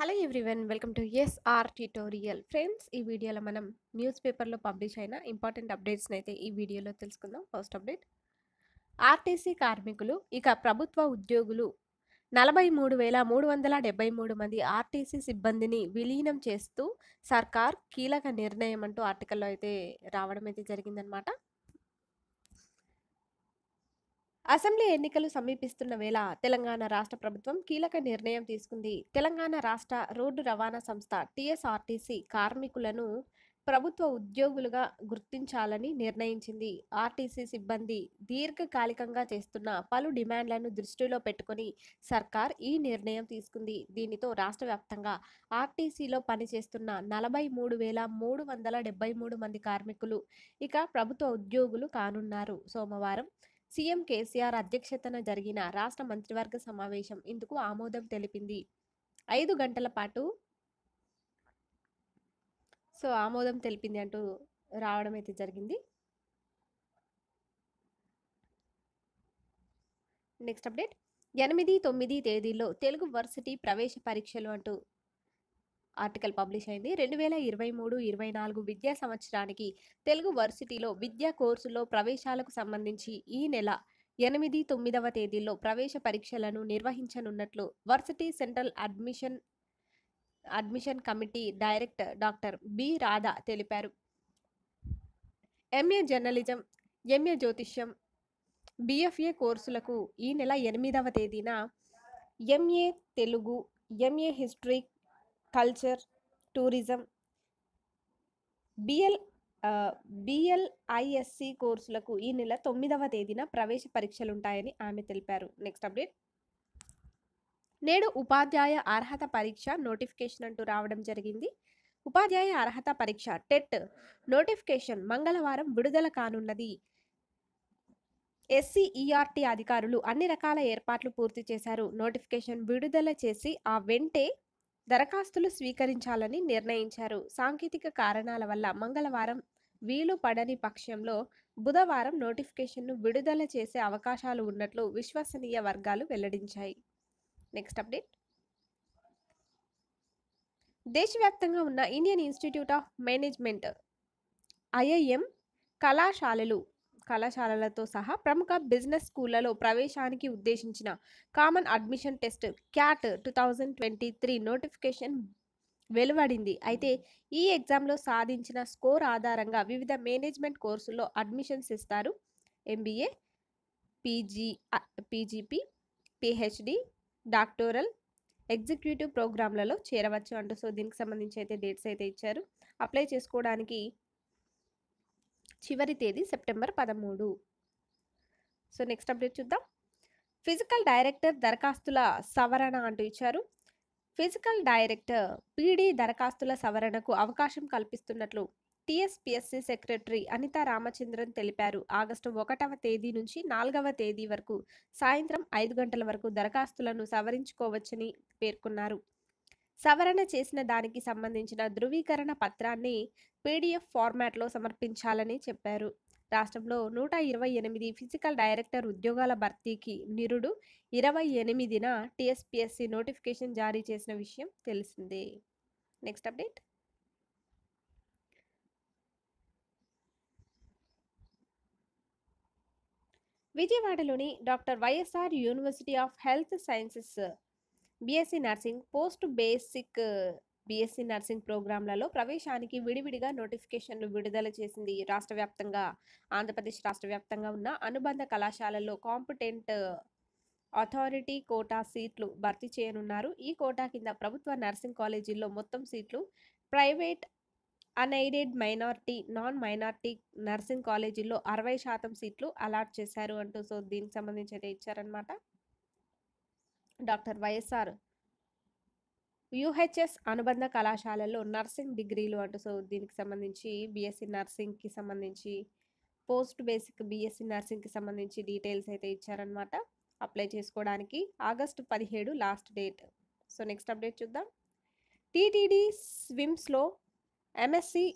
hello everyone welcome to S R tutorial friends ఈ వీడియోలో మనం న్యూస్ పేపర్లో పబ్లిష్ అయిన ఇంపార్టెంట్ అప్డేట్స్ని అయితే ఈ వీడియోలో తెలుసుకుందాం ఫస్ట్ అప్డేట్ ఆర్టీసీ కార్మికులు ఇక ప్రభుత్వ ఉద్యోగులు నలభై మూడు వేల మూడు వందల డెబ్బై మూడు మంది ఆర్టీసీ సిబ్బందిని విలీనం చేస్తూ సర్కార్ కీలక నిర్ణయం అంటూ ఆర్టికల్లో అయితే రావడం అయితే జరిగిందనమాట అసెంబ్లీ ఎన్నికలు సమీపిస్తున్న వేళ తెలంగాణ రాష్ట్ర ప్రభుత్వం కీలక నిర్ణయం తీసుకుంది తెలంగాణ రాష్ట్ర రోడ్డు రవాణా సంస్థ టీఎస్ఆర్టీసీ కార్మికులను ప్రభుత్వ ఉద్యోగులుగా గుర్తించాలని నిర్ణయించింది ఆర్టీసీ సిబ్బంది దీర్ఘకాలికంగా చేస్తున్న పలు డిమాండ్లను దృష్టిలో పెట్టుకుని సర్కార్ ఈ నిర్ణయం తీసుకుంది దీనితో రాష్ట్ర వ్యాప్తంగా ఆర్టీసీలో పనిచేస్తున్న నలభై మూడు వేల మూడు వందల డెబ్బై మూడు మంది కార్మికులు ఇక ప్రభుత్వ ఉద్యోగులు కానున్నారు సోమవారం సీఎం కేసీఆర్ అధ్యక్షతన జరిగిన రాష్ట్ర మంత్రివర్గ సమావేశం ఇందుకు ఆమోదం తెలిపింది ఐదు గంటల పాటు సో ఆమోదం తెలిపింది అంటూ రావడం అయితే జరిగింది నెక్స్ట్ అప్డేట్ ఎనిమిది తొమ్మిది తేదీల్లో తెలుగు వర్సిటీ ప్రవేశ పరీక్షలు అంటూ ఆర్టికల్ పబ్లిష్ అయింది రెండు వేల ఇరవై మూడు ఇరవై నాలుగు విద్యా సంవత్సరానికి తెలుగు వర్సిటీలో విద్యా కోర్సులో ప్రవేశాలకు సంబంధించి ఈ నెల ఎనిమిది తొమ్మిదవ తేదీల్లో ప్రవేశ పరీక్షలను నిర్వహించనున్నట్లు varsity central admission admission committee director doctor B Radha తెలిపారు ఎంఏ జర్నలిజం ఎంఏ జ్యోతిష్యం బిఎఫ్ఏ కోర్సులకు ఈ నెల ఎనిమిదవ తేదీన MA Telugu MA history culture tourism BL BLISc కోర్సులకు ఈ నెల తొమ్మిదవ తేదీన ప్రవేశ పరీక్షలుంటాయని ఆమె తెలిపారు నెక్స్ట్ అప్డేట్ నేడు ఉపాధ్యాయ అర్హత పరీక్ష నోటిఫికేషన్ అంటూ రావడం జరిగింది ఉపాధ్యాయ అర్హత పరీక్ష టెట్ నోటిఫికేషన్ మంగళవారం విడుదల కానున్నది ఎస్సీఈఆర్టీ అధికారులు అన్ని రకాల ఏర్పాట్లు పూర్తి చేశారు నోటిఫికేషన్ విడుదల చేసి ఆ వెంటే దరఖాస్తులు స్వీకరించాలని నిర్ణయించారు సాంకేతిక కారణాల వల్ల మంగళవారం వీలు పడని పక్షంలో బుధవారం నోటిఫికేషన్ను విడుదల చేసే అవకాశాలు ఉన్నట్లు విశ్వసనీయ వర్గాలు వెల్లడించాయి నెక్స్ట్ అప్డేట్ దేశవ్యాప్తంగా ఉన్న Indian Institute of Management IIM కళాశాలలు కళాశాలలతో సహా ప్రముఖ బిజినెస్ స్కూళ్లలో ప్రవేశానికి ఉద్దేశించిన common admission test CAT two thousand twenty three notification వెలువడింది అయితే ఈ ఎగ్జామ్లో సాధించిన స్కోర్ ఆధారంగా వివిధ మేనేజ్మెంట్ కోర్సుల్లో అడ్మిషన్స్ ఇస్తారు MBA PG PGP PhD doctoral executive ప్రోగ్రాంలలో చేరవచ్చు అంటూ సో దీనికి సంబంధించి అయితే డేట్స్ అయితే ఇచ్చారు అప్లై చేసుకోవడానికి చివరి తేదీ సెప్టెంబర్ పదమూడు సో నెక్స్ట్ అప్డేట్ చూద్దాం ఫిజికల్ డైరెక్టర్ దరఖాస్తుల సవరణ అంటూ ఇచ్చారు ఫిజికల్ డైరెక్టర్ పీడీ దరఖాస్తుల సవరణకు అవకాశం కల్పిస్తున్నట్లు టీఎస్పీఎస్సీ సెక్రటరీ అనితా రామచంద్రన్ తెలిపారు ఆగస్టు ఒకటవ తేదీ నుంచి నాలుగవ తేదీ వరకు సాయంత్రం ఐదు గంటల వరకు దరఖాస్తులను సవరించుకోవచ్చని పేర్కొన్నారు సవరణ చేసిన దానికి సంబంధించిన ధృవీకరణ పత్రాన్ని పీడిఎఫ్ ఫార్మాట్లో సమర్పించాలని చెప్పారు రాష్ట్రంలో నూట ఇరవై ఎనిమిది ఫిజికల్ డైరెక్టర్ ఉద్యోగాల భర్తీకి నిరుడు ఇరవై ఎనిమిదిన టీఎస్పీఎస్సీ నోటిఫికేషన్ జారీ చేసిన విషయం తెలిసిందే నెక్స్ట్ అప్డేట్ విజయవాడలోని doctor YSR university of health sciences BSc nursing post basic BSc nursing ప్రోగ్రాంలలో ప్రవేశానికి విడివిడిగా నోటిఫికేషన్లు విడుదల చేసింది రాష్ట్ర వ్యాప్తంగా ఆంధ్రప్రదేశ్ రాష్ట్ర వ్యాప్తంగా ఉన్న అనుబంధ కళాశాలల్లో కాంపిటెంట్ అథారిటీ కోటా సీట్లు భర్తీ చేయనున్నారు ఈ కోటా కింద ప్రభుత్వ నర్సింగ్ కాలేజీల్లో మొత్తం seats private unaided minority non minority nursing కాలేజీల్లో అరవై శాతం సీట్లు అలాట్ చేశారు అంటూ సో దీనికి సంబంధించి ఇచ్చారనమాట డాక్టర్ వైఎస్ఆర్ యూహెచ్ఎస్ అనుబంధ కళాశాలల్లో నర్సింగ్ డిగ్రీలు అంటూ సో దీనికి సంబంధించి బీఎస్సీ నర్సింగ్కి సంబంధించి పోస్ట్ బేసిక్ బీఎస్సీ నర్సింగ్కి సంబంధించి డీటెయిల్స్ అయితే ఇచ్చారనమాట అప్లై చేసుకోవడానికి ఆగస్టు పదిహేడు last date so next update చూద్దాం టీటీడీ స్విమ్స్లో ఎంఎస్సి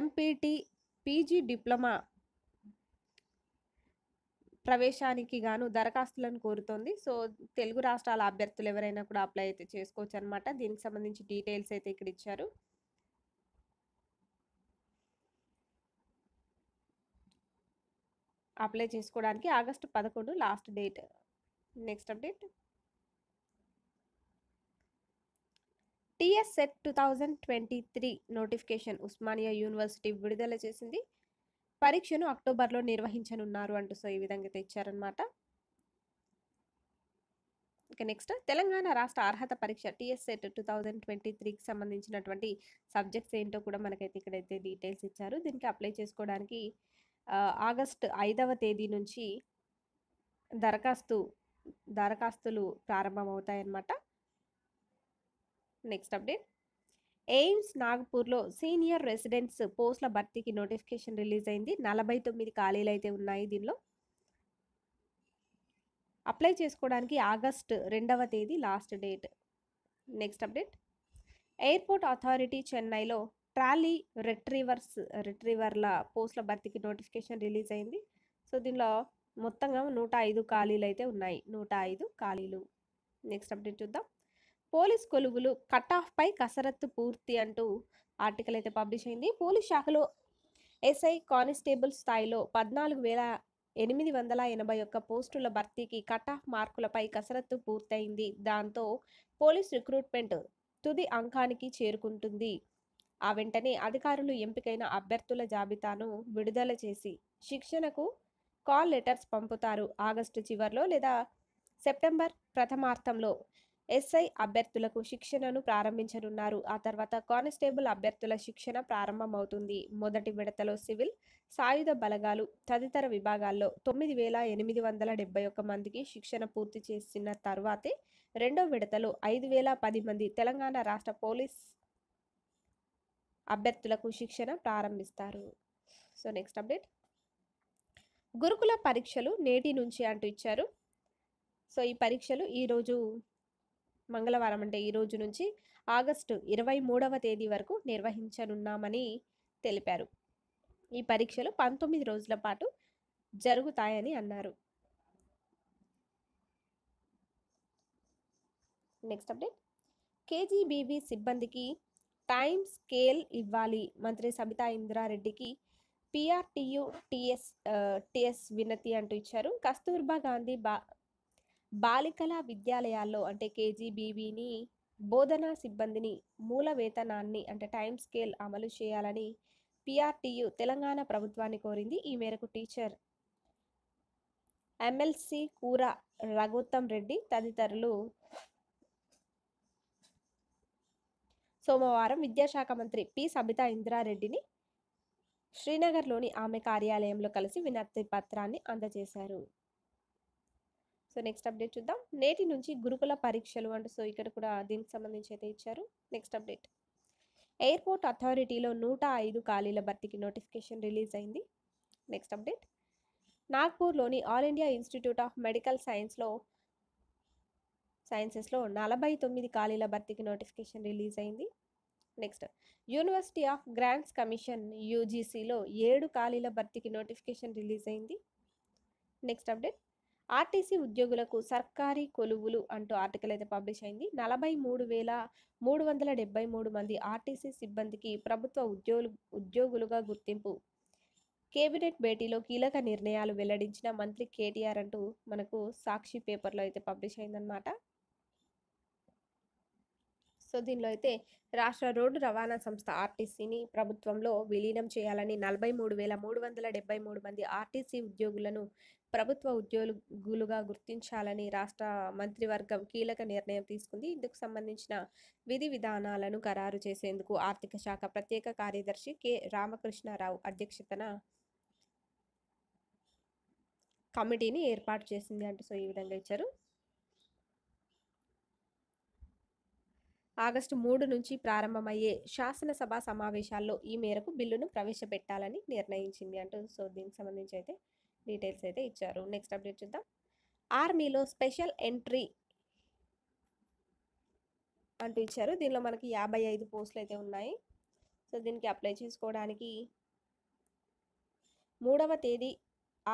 ఎంపీటీ పీజీ డిప్లొమా ప్రవేశానికి గాను దరఖాస్తులను కోరుతోంది సో తెలుగు రాష్ట్రాల అభ్యర్థులు ఎవరైనా కూడా అప్లై అయితే చేసుకోవచ్చు అనమాట దీనికి సంబంధించి డీటెయిల్స్ అయితే ఇక్కడ ఇచ్చారు అప్లై చేసుకోవడానికి ఆగస్టు పదకొండు last date next update TS SET two thousand twenty three notification Osmania university విడుదల చేసింది పరీక్షను అక్టోబర్లో నిర్వహించనున్నారు అంటూ సో ఈ విధంగా తెచ్చారనమాట ఇక నెక్స్ట్ తెలంగాణ రాష్ట్ర అర్హత పరీక్ష TS SET two thousand twenty త్రీకి సంబంధించినటువంటి సబ్జెక్ట్స్ ఏంటో కూడా మనకైతే ఇక్కడైతే డీటెయిల్స్ ఇచ్చారు దీనికి అప్లై చేసుకోవడానికి ఆగస్ట్ ఐదవ తేదీ నుంచి దరఖాస్తు దరఖాస్తులు ప్రారంభమవుతాయన్నమాట నెక్స్ట్ అప్డేట్ ఎయిమ్స్ నాగ్పూర్లో సీనియర్ రెసిడెంట్స్ పోస్టుల భర్తీకి నోటిఫికేషన్ రిలీజ్ అయింది నలభై తొమ్మిది ఖాళీలు అయితే ఉన్నాయి దీనిలో అప్లై చేసుకోవడానికి ఆగస్ట్ రెండవ తేదీ last date next update airport authority చెన్నైలో ట్రాలీ రిట్రీవర్స్ రిట్రీవర్ల పోస్టుల భర్తీకి నోటిఫికేషన్ రిలీజ్ అయింది సో దీనిలో మొత్తంగా నూట ఐదు ఖాళీలు అయితే ఉన్నాయి నూట ఐదు ఖాళీలు నెక్స్ట్ అప్డేట్ చూద్దాం పోలీస్ కొలువులు కట్ ఆఫ్పై కసరత్తు పూర్తి అంటూ ఆర్టికల్ అయితే పబ్లిష్ అయింది పోలీస్ శాఖలో ఎస్ఐ కానిస్టేబుల్ స్థాయిలో పద్నాలుగు వేల ఎనిమిది వందల ఎనభై ఒక్క పోస్టుల భర్తీకి కట్ ఆఫ్ మార్కులపై కసరత్తు పూర్తయింది దాంతో పోలీస్ రిక్రూట్మెంట్ తుది అంకానికి చేరుకుంటుంది ఆ వెంటనే అధికారులు ఎంపికైన అభ్యర్థుల జాబితాను విడుదల చేసి శిక్షణకు కాల్ లెటర్స్ పంపుతారు ఆగస్టు చివరిలో లేదా సెప్టెంబర్ ప్రథమార్థంలో ఎస్ఐ అభ్యర్థులకు శిక్షణను ప్రారంభించనున్నారు ఆ తర్వాత కానిస్టేబుల్ అభ్యర్థుల శిక్షణ ప్రారంభమవుతుంది మొదటి విడతలో సివిల్ సాయుధ బలగాలు తదితర విభాగాల్లో తొమ్మిది వేల ఎనిమిది వందల డెబ్బై ఒక్క మందికి శిక్షణ పూర్తి చేసిన తర్వాతే రెండో విడతలో ఐదు వేల పది మంది తెలంగాణ రాష్ట్ర పోలీస్ అభ్యర్థులకు శిక్షణ ప్రారంభిస్తారు సో నెక్స్ట్ అప్డేట్ గురుకుల పరీక్షలు నేటి నుంచి అంటూ ఇచ్చారు సో ఈ పరీక్షలు ఈరోజు మంగళవారం అంటే ఈ రోజు నుంచి ఆగస్టు ఇరవై మూడవ తేదీ వరకు నిర్వహించనున్నామని తెలిపారు ఈ పరీక్షలు పంతొమ్మిది రోజుల పాటు జరుగుతాయని అన్నారు నెక్స్ట్ అప్డేట్ కేజీబీవీ సిబ్బందికి టైం స్కేల్ ఇవ్వాలి మంత్రి సబితా ఇంద్రారెడ్డికి పిఆర్టీయు టిఎస్ టిఎస్ వినతి అంటూ ఇచ్చారు కస్తూర్బా గాంధీ బా బాలికల విద్యాలయాల్లో అంటే కేజీబీవీని బోధనా సిబ్బందిని మూల వేతనాన్ని అంటే టైం స్కేల్ అమలు చేయాలని పిఆర్టీయు తెలంగాణ ప్రభుత్వాన్ని కోరింది ఈ మేరకు టీచర్ ఎమ్మెల్సీ కూర రఘోత్తం రెడ్డి తదితరులు సోమవారం విద్యాశాఖ మంత్రి పి సబితా ఇంద్రారెడ్డిని శ్రీనగర్లోని ఆమె కార్యాలయంలో కలిసి వినతి పత్రాన్ని అందజేశారు సో నెక్స్ట్ అప్డేట్ చూద్దాం నేటి నుంచి గురుకుల పరీక్షలు అంటే సో ఇక్కడ కూడా దీనికి సంబంధించి అయితే ఇచ్చారు నెక్స్ట్ అప్డేట్ ఎయిర్పోర్ట్ అథారిటీలో నూట ఐదు ఖాళీల భర్తీకి నోటిఫికేషన్ రిలీజ్ అయింది నెక్స్ట్ అప్డేట్ నాగ్పూర్లోని All India Institute of Medical సైన్స్లో సైన్సెస్లో నలభై తొమ్మిది ఖాళీల భర్తీకి నోటిఫికేషన్ రిలీజ్ అయింది next university of grants commission యూజీసీలో ఏడు ఖాళీల భర్తీకి నోటిఫికేషన్ రిలీజ్ అయింది నెక్స్ట్ అప్డేట్ ఆర్టీసీ ఉద్యోగులకు సర్కారీ కొలువులు అంటూ ఆర్టికల్ అయితే పబ్లిష్ అయింది నలభై మూడు వేల మూడు వందల డెబ్బై మూడు మంది ఆర్టీసీ సిబ్బందికి ప్రభుత్వ ఉద్యోగులు ఉద్యోగులుగా గుర్తింపు కేబినెట్ భేటీలో కీలక నిర్ణయాలు వెల్లడించిన మంత్రి కేటీఆర్ అంటూ మనకు సాక్షి పేపర్లో అయితే పబ్లిష్ అయిందనమాట సో దీనిలో అయితే రాష్ట్ర రోడ్డు రవాణా సంస్థ ఆర్టీసీని ప్రభుత్వంలో విలీనం చేయాలని నలభై మూడు వేల మూడు వందల డెబ్బై మూడు మంది ఆర్టీసీ ఉద్యోగులను ప్రభుత్వ ఉద్యోగులుగా గుర్తించాలని రాష్ట్ర మంత్రివర్గం కీలక నిర్ణయం తీసుకుంది ఇందుకు సంబంధించిన విధి విధానాలను ఖరారు చేసేందుకు ఆర్థిక శాఖ ప్రత్యేక కార్యదర్శి కె రామకృష్ణారావు అధ్యక్షతన కమిటీని ఏర్పాటు చేసింది అంటూ సో ఈ విధంగా ఇచ్చారు ఆగస్టు మూడు నుంచి ప్రారంభమయ్యే శాసనసభ సమావేశాల్లో ఈ మేరకు బిల్లును ప్రవేశపెట్టాలని నిర్ణయించింది అంటూ సో దీనికి సంబంధించి అయితే డీటెయిల్స్ అయితే ఇచ్చారు నెక్స్ట్ అప్డేట్ చూద్దాం ఆర్మీలో స్పెషల్ ఎంట్రీ అంటూ ఇచ్చారు దీనిలో మనకి యాభై ఐదు పోస్టులు అయితే ఉన్నాయి సో దీనికి అప్లై చేసుకోవడానికి మూడవ తేదీ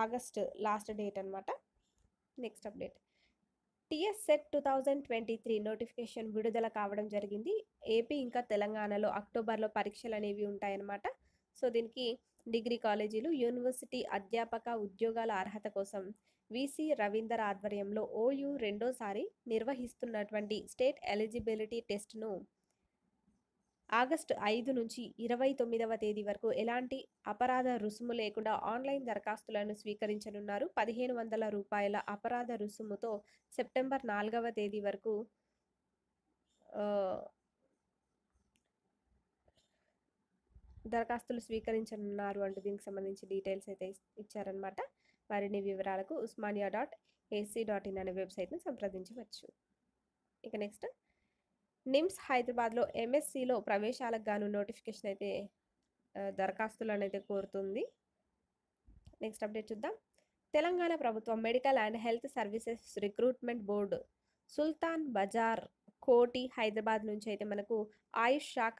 ఆగస్ట్ లాస్ట్ డేట్ అనమాట next update TS SET two thousand twenty three notification విడుదల కావడం జరిగింది ఏపీ ఇంకా తెలంగాణలో అక్టోబర్లో పరీక్షలు అనేవి ఉంటాయన్నమాట సో దీనికి డిగ్రీ కాలేజీలు యూనివర్సిటీ అధ్యాపక ఉద్యోగాల అర్హత కోసం విసి రవీందర్ ఆధ్వర్యంలో ఓయు రెండోసారి నిర్వహిస్తున్నటువంటి స్టేట్ ఎలిజిబిలిటీ టెస్ట్ను ఆగస్టు ఐదు నుంచి ఇరవై తొమ్మిదవ తేదీ వరకు ఎలాంటి అపరాధ రుసుము లేకుండా ఆన్లైన్ దరఖాస్తులను స్వీకరించనున్నారు పదిహేను వందల రూపాయల అపరాధ రుసుముతో సెప్టెంబర్ నాలుగవ తేదీ వరకు దరఖాస్తులు స్వీకరించనున్నారు అంటూ దీనికి సంబంధించి డీటెయిల్స్ అయితే ఇచ్చారనమాట మరిన్ని వివరాలకు Osmania dot AC dot in అనే వెబ్సైట్ను సంప్రదించవచ్చు ఇక నెక్స్ట్ నిమ్స్ హైదరాబాద్లో ఎంఎస్సిలో ప్రవేశాలకు గాను నోటిఫికేషన్ అయితే దరఖాస్తులను అయితే కోరుతుంది నెక్స్ట్ అప్డేట్ చూద్దాం తెలంగాణ ప్రభుత్వం medical and health services recruitment board Sultan Bazar Koti Hyderabad నుంచి అయితే మనకు ఆయుష్ శాఖ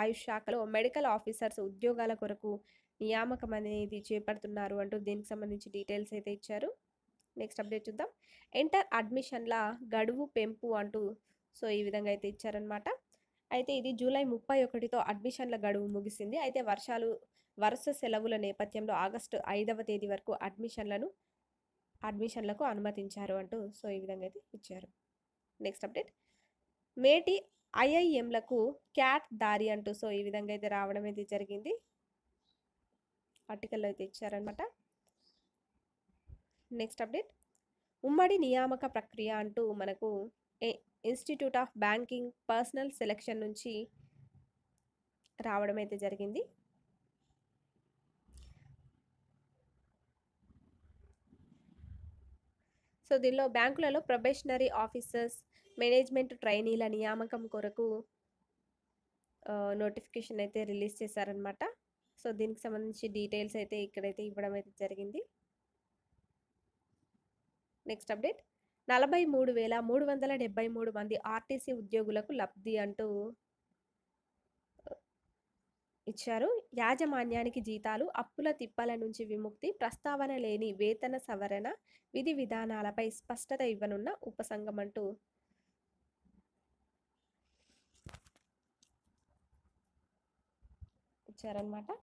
ఆయుష్ శాఖలో మెడికల్ ఆఫీసర్స్ ఉద్యోగాల కొరకు నియామకం అనేది చేపడుతున్నారు అంటూ దీనికి సంబంధించి డీటెయిల్స్ అయితే ఇచ్చారు నెక్స్ట్ అప్డేట్ చూద్దాం ఎంటర్ అడ్మిషన్ల గడువు పెంపు అంటూ సో ఈ విధంగా అయితే ఇచ్చారనమాట అయితే ఇది జూలై ముప్పై ఒకటితో అడ్మిషన్ల గడువు ముగిసింది అయితే వర్షాలు వరుస సెలవుల నేపథ్యంలో ఆగస్టు ఐదవ తేదీ వరకు అడ్మిషన్లను అడ్మిషన్లకు అనుమతించారు అంటూ సో ఈ విధంగా అయితే ఇచ్చారు నెక్స్ట్ అప్డేట్ మేటి ఐఐఎంలకు క్యాట్ దారి అంటూ సో ఈ విధంగా అయితే రావడం అయితే జరిగింది ఆర్టికల్లో అయితే ఇచ్చారనమాట నెక్స్ట్ అప్డేట్ ఉమ్మడి నియామక ప్రక్రియ అంటూ మనకు institute of banking personnel selection నుంచి రావడం అయితే జరిగింది సో దీనిలో బ్యాంకులలో ప్రొబేషనరీ ఆఫీసర్స్ మేనేజ్మెంట్ ట్రైనీల నియామకం కొరకు నోటిఫికేషన్ అయితే రిలీజ్ చేశారనమాట సో దీనికి సంబంధించి డీటెయిల్స్ అయితే ఇక్కడైతే ఇవ్వడం అయితే జరిగింది నెక్స్ట్ అప్డేట్ నలభై మూడు వేల మూడు వందల డెబ్బై మూడు మంది ఆర్టీసీ ఉద్యోగులకు లబ్ధి అంటూ ఇచ్చారు యాజమాన్యానికి జీతాలు అప్పుల తిప్పల నుంచి విముక్తి ప్రస్తావన లేని వేతన సవరణ విధి విధానాలపై స్పష్టత ఇవ్వనున్న ఉపసంగం అంటూ ఇచ్చారనమాట